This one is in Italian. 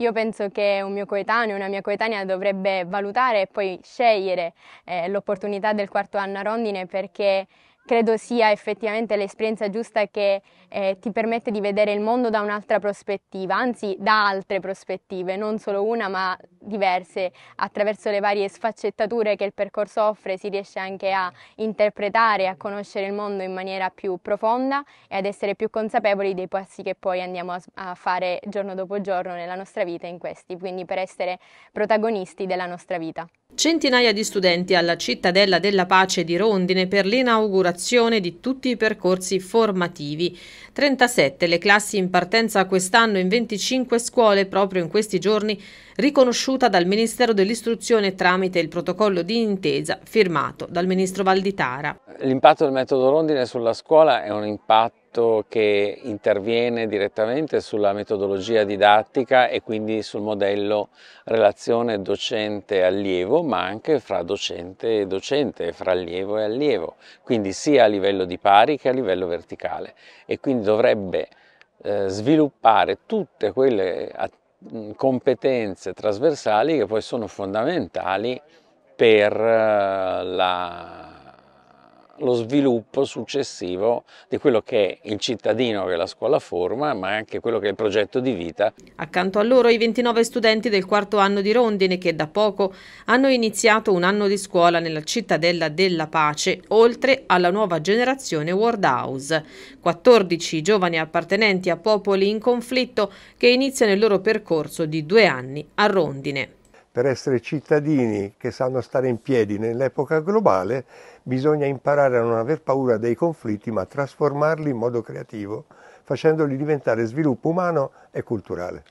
Io penso che un mio coetaneo, una mia coetanea dovrebbe valutare e poi scegliere eh, l'opportunità del quarto anno a rondine perché credo sia effettivamente l'esperienza giusta che eh, ti permette di vedere il mondo da un'altra prospettiva, anzi da altre prospettive, non solo una ma diverse. Attraverso le varie sfaccettature che il percorso offre si riesce anche a interpretare, a conoscere il mondo in maniera più profonda e ad essere più consapevoli dei passi che poi andiamo a, a fare giorno dopo giorno nella nostra vita in questi, quindi per essere protagonisti della nostra vita. Centinaia di studenti alla Cittadella della Pace di Rondine per l'inaugurazione realizzazione di tutti i percorsi formativi. 37 le classi in partenza quest'anno in 25 scuole proprio in questi giorni riconosciuta dal Ministero dell'Istruzione tramite il protocollo di intesa firmato dal Ministro Valditara. L'impatto del metodo Rondine sulla scuola è un impatto progetto che interviene direttamente sulla metodologia didattica e quindi sul modello relazione docente-allievo, ma anche fra docente e docente, fra allievo e allievo, quindi sia a livello di pari che a livello verticale e quindi dovrebbe eh, sviluppare tutte quelle competenze trasversali che poi sono fondamentali per eh, la lo sviluppo successivo di quello che è il cittadino che la scuola forma, ma anche quello che è il progetto di vita. Accanto a loro i 29 studenti del quarto anno di Rondine che da poco hanno iniziato un anno di scuola nella cittadella della pace, oltre alla nuova generazione World House. 14 giovani appartenenti a popoli in conflitto che iniziano il loro percorso di due anni a Rondine per essere cittadini che sanno stare in piedi nell'epoca globale bisogna imparare a non aver paura dei conflitti ma trasformarli in modo creativo, facendoli diventare sviluppo umano e culturale.